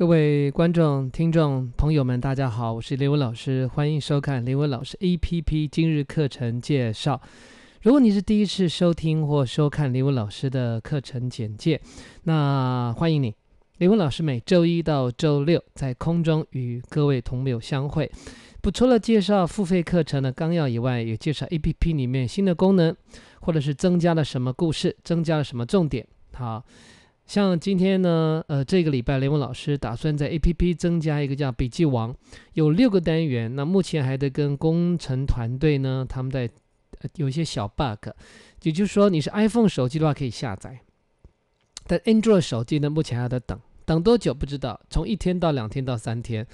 各位观众、听众朋友们，大家好，我是林文老师，欢迎收看林文老师 A P P 今日课程介绍。如果你是第一次收听或收看林文老师的课程简介，那欢迎你。林文老师每周一到周六在空中与各位同友相会，不除了介绍付费课程的纲要以外，也介绍 A P P 里面新的功能，或者是增加了什么故事，增加了什么重点。好。像今天呢，呃，这个礼拜雷文老师打算在 A P P 增加一个叫笔记王，有六个单元。那目前还得跟工程团队呢，他们在有一些小 bug，也就是说你是 iPhone 手机的话可以下载，但 Android 手机呢目前还得等，等多久不知道，从一天到两天到三天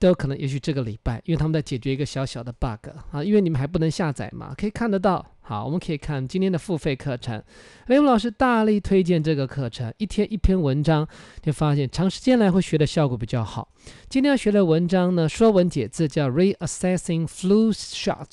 都有可能，也许这个礼拜，因为他们在解决一个小小的 bug 啊，因为你们还不能下载嘛，可以看得到。好，我们可以看今天的付费课程。雷姆老师大力推荐这个课程，一天一篇文章，就发现长时间来会学的效果比较好。今天要学的文章呢，《说文解字》叫《Reassessing Flu Shots》。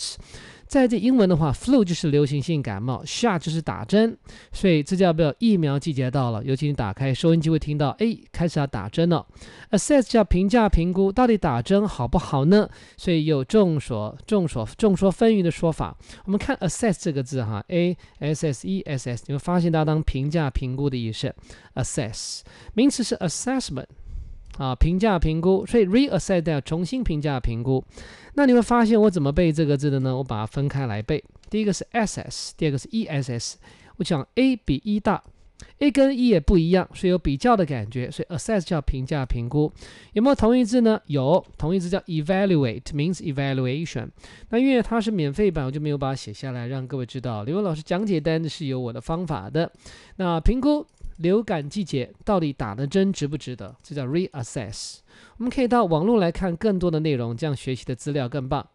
在这英文的话，flu 就是流行性感冒，shot 就是打针，所以这叫不要疫苗季节到了？尤其你打开收音机会听到，哎，开始要打针了。Assess 叫评价、评估，到底打针好不好呢？所以有众所、众所、众说纷纭的说法。我们看 assess 这个字哈，a s s e s s，你会发现它当评价、评估的意思。Assess 名词是 assessment。啊，评价、评估，所以 re-assess 要重新评价、评估。那你会发现我怎么背这个字的呢？我把它分开来背，第一个是 s s，第二个是 e s s。我讲 a 比 e 大，a 跟 e 也不一样，所以有比较的感觉，所以 assess 叫评价、评估。有没有同义字呢？有，同义字叫 evaluate，名词 evaluation。那因为它是免费版，我就没有把它写下来，让各位知道。刘文老师讲解单子是有我的方法的。那评估。流感季节到底打的针值不值得？这叫 re-assess。我们可以到网络来看更多的内容，这样学习的资料更棒。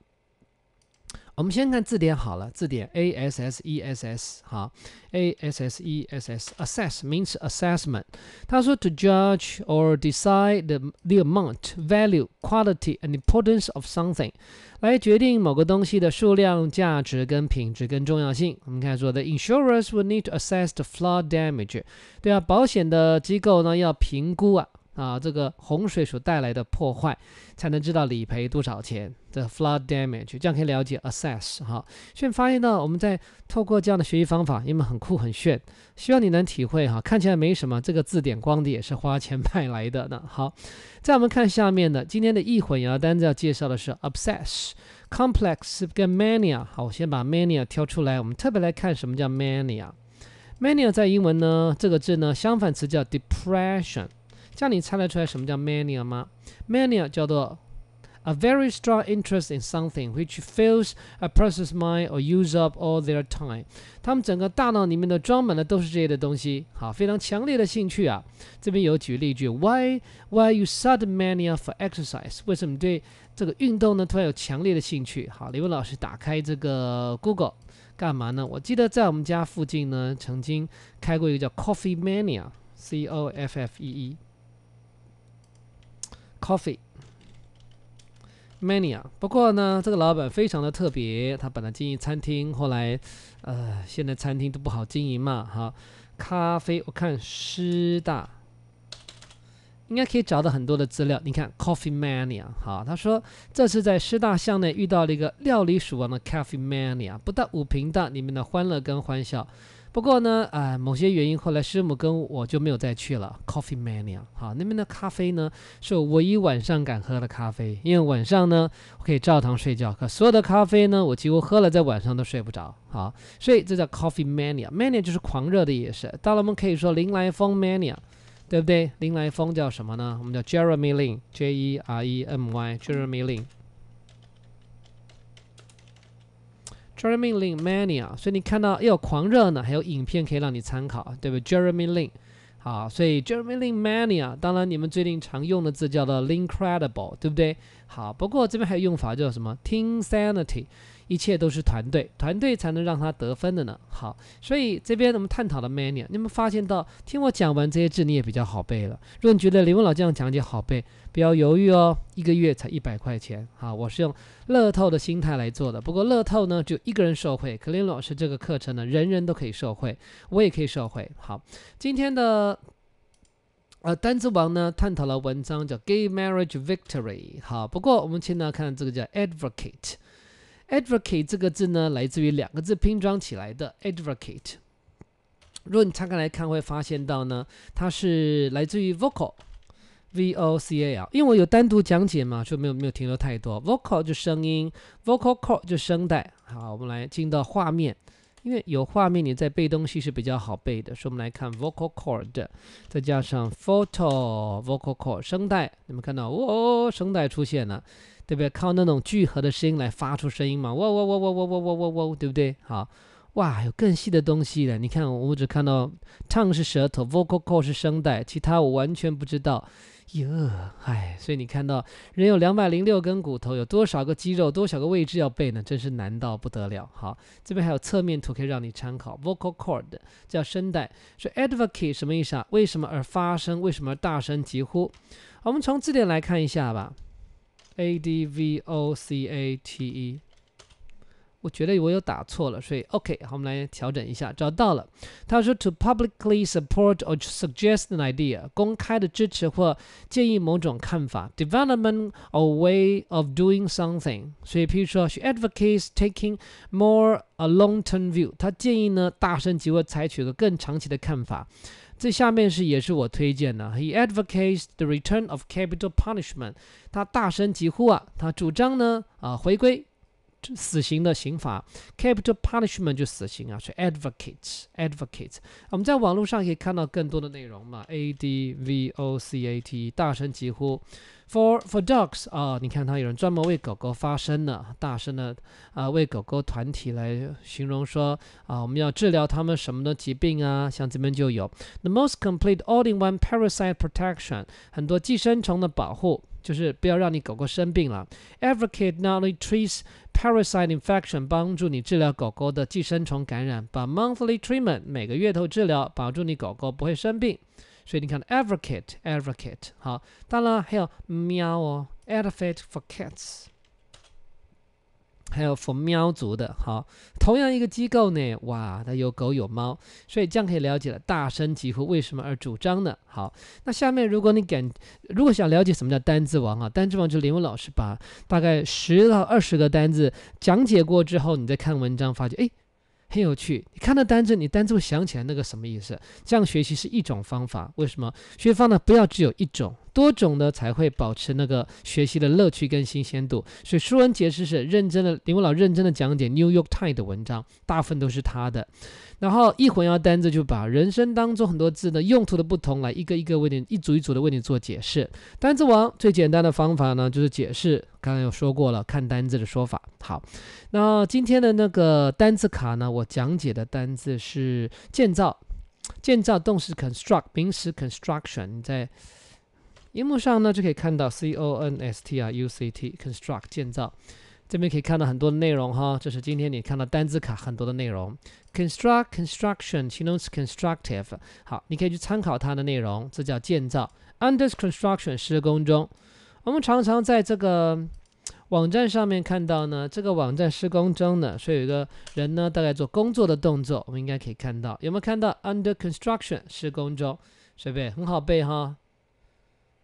我们先看字典好了，字典 a s s e s s，好，a s s e s s a s s e s s 名词，assessment。他说，to judge or decide the the amount, value, quality and importance of something，来决定某个东西的数量、价值、跟品质、跟重要性。我们看说，the insurers would need to assess the flood damage，对啊，保险的机构呢要评估啊。啊，这个洪水所带来的破坏，才能知道理赔多少钱的 flood damage，这样可以了解 assess 哈。现在发现到我们在透过这样的学习方法，因为很酷很炫，希望你能体会哈。看起来没什么，这个字典光的也是花钱 买来的呢。好，在我们看下面的今天的易混淆单子要介绍的是 o b s e s s c o m p l e x 跟 mania。好，我先把 mania 挑出来，我们特别来看什么叫 mania。mania 在英文呢，这个字呢，相反词叫 depression。这样你猜得出来什么叫 mania 吗？mania 叫做 a very strong interest in something which fills a person's mind or u s e up all their time。他们整个大脑里面的装满的都是这些的东西，好，非常强烈的兴趣啊。这边有举例句，Why why you such mania for exercise？为什么对这个运动呢突然有强烈的兴趣？好，李文老师打开这个 Google 干嘛呢？我记得在我们家附近呢曾经开过一个叫 Coffee Mania，C O F F E E。Coffee Mania，不过呢，这个老板非常的特别。他本来经营餐厅，后来，呃，现在餐厅都不好经营嘛。好，咖啡，我看师大应该可以找到很多的资料。你看，Coffee Mania，好，他说这次在师大巷内遇到了一个料理鼠王的 Coffee Mania，不到五平的里面的欢乐跟欢笑。不过呢，呃，某些原因，后来师母跟我就没有再去了。Coffee Mania，好，那边的咖啡呢是我一晚上敢喝的咖啡，因为晚上呢我可以照堂睡觉。可所有的咖啡呢，我几乎喝了在晚上都睡不着。好，所以这叫 Coffee Mania，Mania 就是狂热的意思。当然我们可以说林来峰 Mania，对不对？林来峰叫什么呢？我们叫 Jeremy Lin，J E R E M Y Jeremy Lin。Jeremy Lin mania，所以你看到呦，狂热呢，还有影片可以让你参考，对不对？Jeremy Lin，好，所以 Jeremy Lin mania，当然你们最近常用的字叫做 incredible，对不对？好，不过这边还有用法叫什么？Insanity。一切都是团队，团队才能让他得分的呢。好，所以这边我们探讨了 many，你们发现到听我讲完这些字，你也比较好背了。如果你觉得李文老师讲解好背，不要犹豫哦，一个月才一百块钱。好，我是用乐透的心态来做的。不过乐透呢，就一个人受贿。可林老师这个课程呢，人人都可以受贿，我也可以受贿。好，今天的呃单词王呢，探讨了文章叫 gay marriage victory。好，不过我们先来看这个叫 advocate。advocate 这个字呢，来自于两个字拼装起来的 advocate。如果你拆开来看，会发现到呢，它是来自于 vocal，v o c a l。因为我有单独讲解嘛，就没有没有停留太多。vocal 就声音，vocal cord 就声带。好，我们来进到画面，因为有画面你在背东西是比较好背的。所以我们来看 vocal cord，再加上 photo，vocal cord 声带。你们看到哦，声带出现了。对不对？靠那种聚合的声音来发出声音嘛？哇哇哇哇哇哇哇哇喔，对不对？好哇，有更细的东西的。你看，我只看到唱是舌头，vocal cord 是声带，其他我完全不知道。哟，哎，所以你看到人有两百零六根骨头，有多少个肌肉，多少个位置要背呢？真是难到不得了。好，这边还有侧面图可以让你参考。vocal cord 叫声带。所以 advocate 什么意思啊？为什么而发声？为什么而大声疾呼？我们从字典来看一下吧。advocate，我觉得我有打错了，所以 OK，好，我们来调整一下，找到了。他说，to publicly support or suggest an idea，公开的支持或建议某种看法，development or way of doing something。所以，譬如说，she advocates taking more a long-term view。她建议呢，大声即呼采取个更长期的看法。最下面是也是我推荐的。He advocates the return of capital punishment。他大声疾呼啊，他主张呢啊回归死刑的刑法。Capital punishment 就死刑啊。是 advocate advocate。我们在网络上可以看到更多的内容嘛。Advocate 大声疾呼。For for dogs 啊，你看他有人专门为狗狗发声的，大声的啊为狗狗团体来形容说啊，我们要治疗他们什么的疾病啊，像这边就有 the most complete all-in-one parasite protection，很多寄生虫的保护，就是不要让你狗狗生病了。Advocate not only treats parasite infection，帮助你治疗狗狗的寄生虫感染，把 monthly treatment 每个月头治疗，保住你狗狗不会生病。所以你看，advocate advocate，好，当然还有喵哦 a d o p t e for cats，还有 for 喵族的，好，同样一个机构呢，哇，它有狗有猫，所以这样可以了解了，大声疾呼为什么而主张呢？好，那下面如果你敢，如果想了解什么叫单字王啊，单字王就是林文老师把大概十到二十个单字讲解过之后，你再看文章，发觉，哎。很有趣，你看到单词，你单字会想起来那个什么意思？这样学习是一种方法。为什么？学方呢？不要只有一种，多种呢才会保持那个学习的乐趣跟新鲜度。所以，书文解释是认真的，林文老认真的讲解《New York Times》的文章，大部分都是他的。然后一会儿要单字，就把人生当中很多字的用途的不同来一个一个为你一组一组的为你做解释。单字王最简单的方法呢，就是解释。刚刚有说过了，看单字的说法。好，那今天的那个单字卡呢，我讲解的单字是建造。建造动词 construct，名词 construction。你在荧幕上呢就可以看到 c o n s t r u c t，construct 建造。这边可以看到很多的内容哈，这是今天你看到单字卡很多的内容。construct construction，形容词 constructive，好，你可以去参考它的内容，这叫建造。under construction，施工中，我们常常在这个网站上面看到呢，这个网站施工中呢，所以有一个人呢，大概做工作的动作，我们应该可以看到，有没有看到 under construction，施工中，准备很好背哈。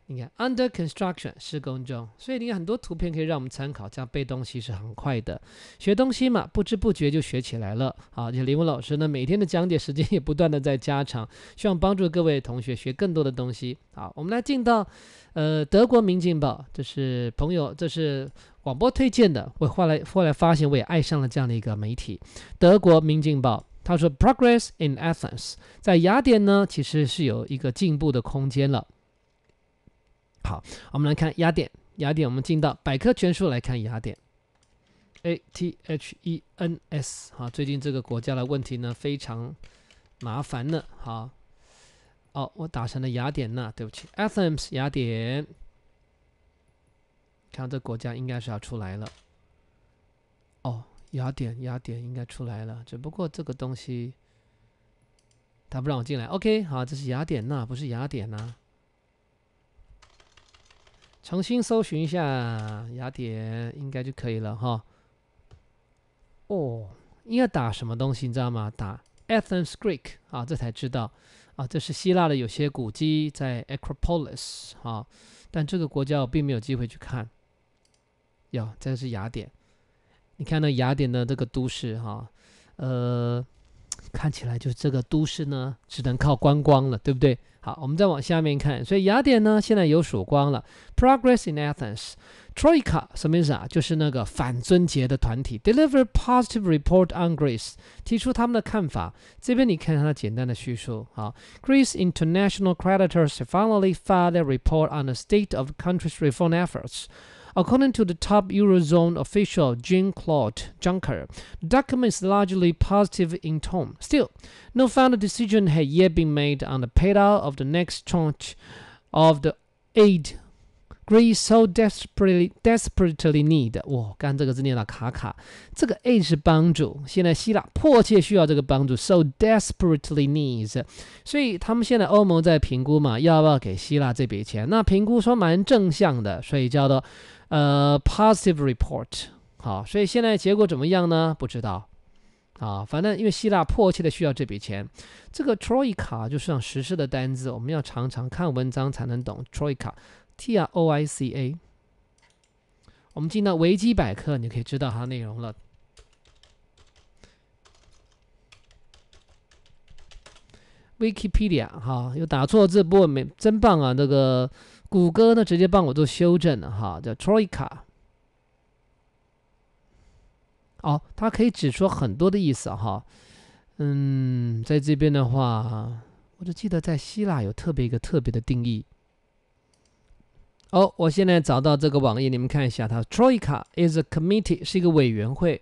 你看，under construction 施工中，所以你看很多图片可以让我们参考，这样背东西是很快的。学东西嘛，不知不觉就学起来了。好，就林文老师呢，每天的讲解时间也不断的在加长，希望帮助各位同学学更多的东西。好，我们来进到，呃，《德国民警报》，这是朋友，这是广播推荐的。我后来后来发现，我也爱上了这样的一个媒体，《德国民警报》。他说，progress in Athens，在雅典呢，其实是有一个进步的空间了。好，我们来看雅典。雅典，我们进到百科全书来看雅典。A T H E N S，好，最近这个国家的问题呢非常麻烦呢。好，哦，我打成了雅典娜，对不起，Athens 雅典。看这国家应该是要出来了。哦，雅典，雅典应该出来了，只不过这个东西它不让我进来。OK，好，这是雅典娜，不是雅典娜。重新搜寻一下雅典，应该就可以了哈。哦，应该打什么东西你知道吗？打 Athens Greek 啊，这才知道啊，这是希腊的有些古迹在 Acropolis 啊，但这个国家我并没有机会去看。哟，这是雅典，你看那雅典的这个都市哈，呃。看起来就是这个都市呢，只能靠观光了，对不对？好，我们再往下面看，所以雅典呢现在有曙光了。Progress in Athens, Troika 什么意思啊？就是那个反尊节的团体。Deliver positive report on Greece，提出他们的看法。这边你看它简单的叙述好 Greece international creditors finally filed their report on the state of country's reform efforts。According to the top Eurozone official Jean-Claude Juncker, the document is largely positive in tone. Still, no final decision had yet been made on the payout of the next tranche of the aid Greece so desperately desperately need，哇，刚这个字念到卡卡，这个 a 是帮助。现在希腊迫切需要这个帮助，so desperately needs，所以他们现在欧盟在评估嘛，要不要给希腊这笔钱？那评估说蛮正向的，所以叫做呃 positive report。好，所以现在结果怎么样呢？不知道。好，反正因为希腊迫切的需要这笔钱，这个 troika 就是让实施的单字，我们要常常看文章才能懂 troika。T R O I C A，我们进到维基百科，你就可以知道它的内容了。Wikipedia，哈，又打错字，不过没，真棒啊！这个谷歌呢，直接帮我做修正了哈，叫 Troica。哦，它可以指出很多的意思，哈，嗯，在这边的话，我就记得在希腊有特别一个特别的定义。Troika is a committee，是一个委员会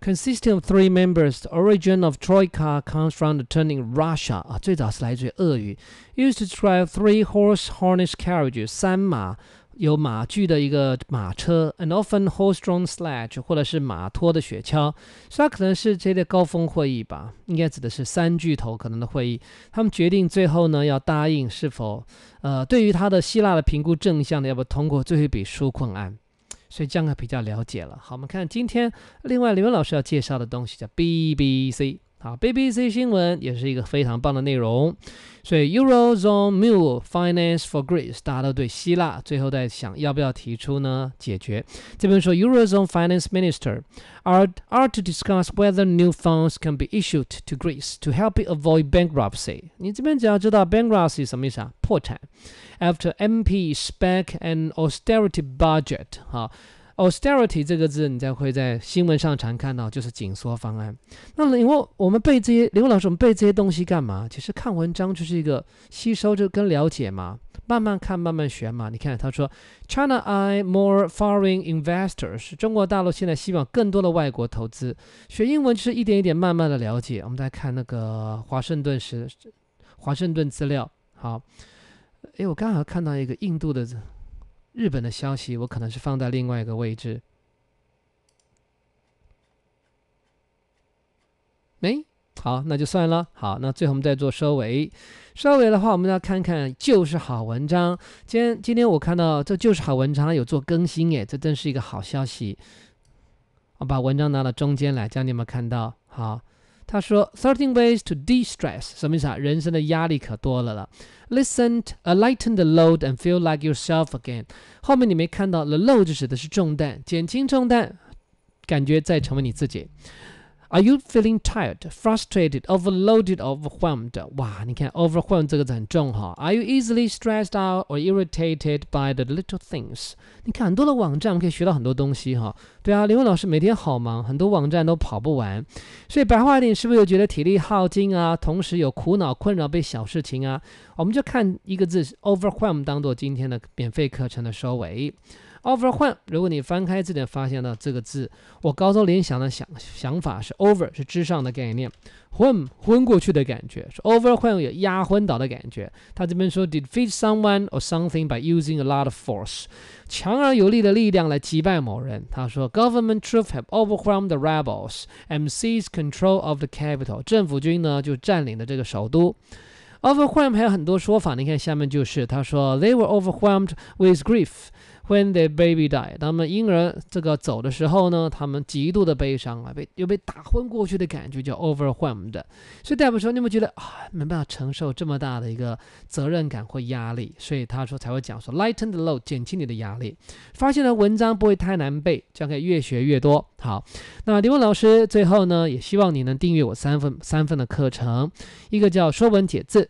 ，consisting of three members. The origin of Troika comes from the turning in Russia 啊，最早是来自于俄语，used to drive three horse harness carriages，三马有马具的一个马车，and often horse drawn sledge，或者是马拖的雪橇，所以它可能是这类高峰会议吧，应该指的是三巨头可能的会议，他们决定最后呢要答应是否，呃，对于他的希腊的评估正向的，要不要通过最后一笔纾困案，所以这样比较了解了。好，我们看今天另外文老师要介绍的东西叫 BBC。啊，BBC 新闻也是一个非常棒的内容。所以 Eurozone Mule Finance for Greece，大家都对希腊最后在想要不要提出呢解决。这边说 Eurozone Finance Minister are are to discuss whether new funds can be issued to Greece to help it avoid bankruptcy。你这边只要知道 bankruptcy 什么意思啊？破产。After MPs back an austerity budget，哈、啊。Austerity 这个字，你再会在新闻上常看到，就是紧缩方案。那你问我们背这些，刘老师我们背这些东西干嘛？其实看文章就是一个吸收，就跟了解嘛，慢慢看，慢慢学嘛。你看他说，China eye more foreign investors，中国大陆现在希望更多的外国投资。学英文就是一点一点慢慢的了解。我们再看那个华盛顿时，华盛顿资料。好，哎，我刚好看到一个印度的。日本的消息我可能是放在另外一个位置，没好那就算了。好，那最后我们再做收尾。收尾的话，我们要看看就是好文章。今天今天我看到这就是好文章有做更新耶，这真是一个好消息。我把文章拿到中间来，教你们看到好。他说：Thirteen ways to de-stress，什么意思啊？人生的压力可多了了。Listen，alighten the load and feel like yourself again。后面你没看到，the load 就指的是重担，减轻重担，感觉再成为你自己。Are you feeling tired, frustrated, overloaded, overwhelmed? 哇，你看，overwhelm 这个字很重哈。Are you easily stressed out or irritated by the little things? 你看很多的网站我们可以学到很多东西哈。对啊，林文老师每天好忙，很多网站都跑不完。所以白话点是不是又觉得体力耗尽啊？同时有苦恼、困扰被小事情啊？我们就看一个字，overwhelm，当做今天的免费课程的收尾。Overwhelm，如果你翻开字典，发现呢，这个字，我高中联想的想想法是，over 是之上的概念 w h e n m 昏过去的感觉，说 overwhelm 有压昏倒的感觉。他这边说，defeat someone or something by using a lot of force，强而有力的力量来击败某人。他说，government troops have overwhelmed the rebels and seized control of the capital。政府军呢就占领了这个首都。Overwhelm 还有很多说法，你看下面就是，他说，they were overwhelmed with grief。When t h e baby die，他们婴儿这个走的时候呢，他们极度的悲伤啊，被又被打昏过去的感觉叫 overwhelmed。所以大夫说，你们觉得啊，没办法承受这么大的一个责任感或压力，所以他说才会讲说 lighten the load，减轻你的压力。发现了文章不会太难背，将以越学越多。好，那李文老师最后呢，也希望你能订阅我三份三份的课程，一个叫《说文解字》。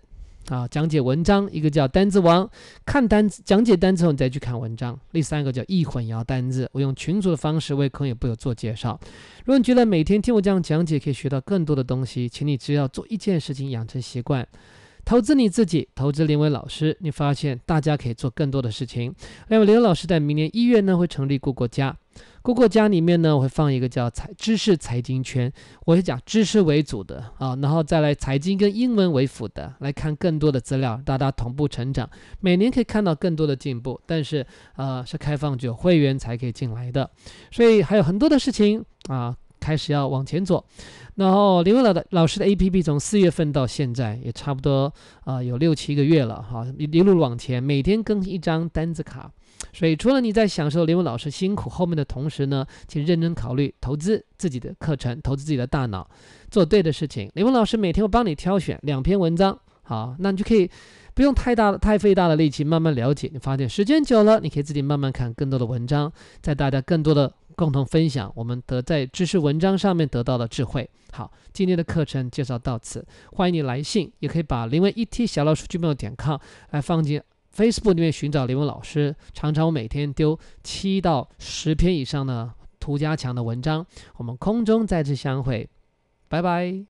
啊，讲解文章，一个叫单字王，看单词，讲解单词，你再去看文章。第三个叫易混淆单字，我用群组的方式为朋友朋友做介绍。如果你觉得每天听我这样讲解可以学到更多的东西，请你只要做一件事情，养成习惯。投资你自己，投资林伟老师，你发现大家可以做更多的事情。另外，伟老师在明年一月呢会成立“姑姑家”，“姑姑家”里面呢我会放一个叫“财知识财经圈”，我会讲知识为主的啊，然后再来财经跟英文为辅的，来看更多的资料，大家同步成长，每年可以看到更多的进步。但是呃是开放只有会员才可以进来的，所以还有很多的事情啊。开始要往前走，然后林文老的老师的 A P P 从四月份到现在也差不多啊有六七个月了哈，一路往前，每天更新一张单子卡，所以除了你在享受林文老师辛苦后面的同时呢，请认真考虑投资自己的课程，投资自己的大脑，做对的事情。林文老师每天会帮你挑选两篇文章，好，那你就可以不用太大太费大的力气慢慢了解，你发现时间久了，你可以自己慢慢看更多的文章，在大家更多的。共同分享我们得在知识文章上面得到的智慧。好，今天的课程介绍到此，欢迎你来信，也可以把林文 ET 小老鼠俱乐点 com 来放进 Facebook 里面寻找林文老师，常常我每天丢七到十篇以上的图加强的文章，我们空中再次相会，拜拜。